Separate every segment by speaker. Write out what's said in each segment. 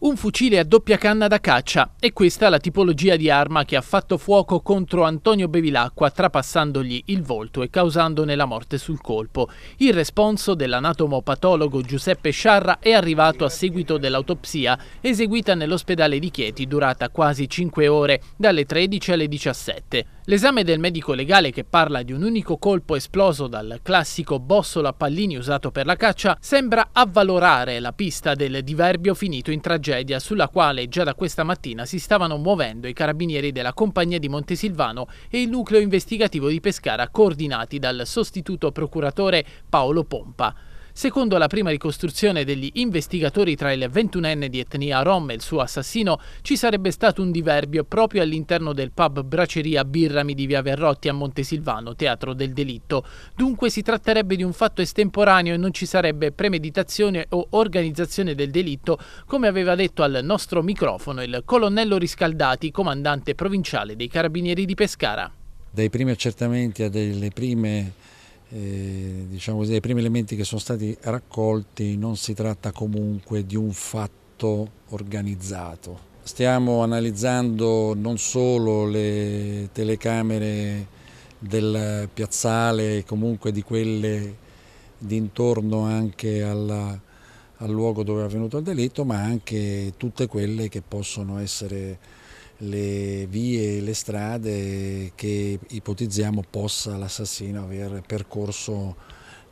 Speaker 1: Un fucile a doppia canna da caccia e questa è la tipologia di arma che ha fatto fuoco contro Antonio Bevilacqua trapassandogli il volto e causandone la morte sul colpo. Il responso dell'anatomopatologo Giuseppe Sciarra è arrivato a seguito dell'autopsia eseguita nell'ospedale di Chieti durata quasi 5 ore, dalle 13 alle 17. L'esame del medico legale che parla di un unico colpo esploso dal classico bossolo a pallini usato per la caccia sembra avvalorare la pista del diverbio finito in tragedia tragedia sulla quale già da questa mattina si stavano muovendo i carabinieri della compagnia di Montesilvano e il nucleo investigativo di Pescara coordinati dal sostituto procuratore Paolo Pompa. Secondo la prima ricostruzione degli investigatori tra il 21enne di etnia rom e il suo assassino, ci sarebbe stato un diverbio proprio all'interno del pub Braceria Birrami di Via Verrotti a Montesilvano, teatro del delitto. Dunque si tratterebbe di un fatto estemporaneo e non ci sarebbe premeditazione o organizzazione del delitto, come aveva detto al nostro microfono il colonnello Riscaldati, comandante provinciale dei Carabinieri di Pescara.
Speaker 2: Dai primi accertamenti a delle prime eh, diciamo così, dai primi elementi che sono stati raccolti non si tratta comunque di un fatto organizzato. Stiamo analizzando non solo le telecamere del piazzale, comunque di quelle d'intorno anche alla, al luogo dove è avvenuto il delitto, ma anche tutte quelle che possono essere le vie, le strade che ipotizziamo possa l'assassino aver percorso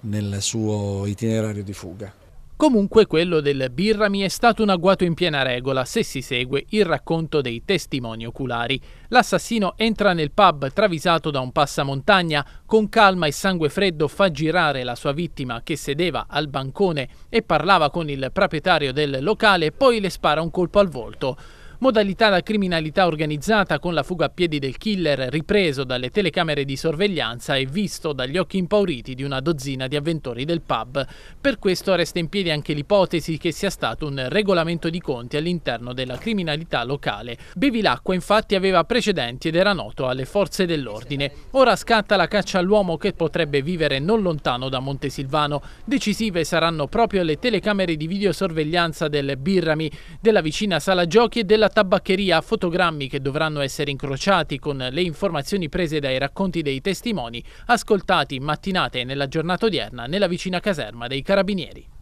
Speaker 2: nel suo itinerario di fuga.
Speaker 1: Comunque quello del Birrami è stato un agguato in piena regola se si segue il racconto dei testimoni oculari. L'assassino entra nel pub travisato da un passamontagna, con calma e sangue freddo fa girare la sua vittima che sedeva al bancone e parlava con il proprietario del locale poi le spara un colpo al volto modalità la criminalità organizzata con la fuga a piedi del killer ripreso dalle telecamere di sorveglianza e visto dagli occhi impauriti di una dozzina di avventori del pub. Per questo resta in piedi anche l'ipotesi che sia stato un regolamento di conti all'interno della criminalità locale. Bevilacqua infatti aveva precedenti ed era noto alle forze dell'ordine. Ora scatta la caccia all'uomo che potrebbe vivere non lontano da Montesilvano. Decisive saranno proprio le telecamere di videosorveglianza del Birrami, della vicina sala giochi e della della tabaccheria a fotogrammi che dovranno essere incrociati con le informazioni prese dai racconti dei testimoni ascoltati in mattinata e nella giornata odierna nella vicina caserma dei Carabinieri.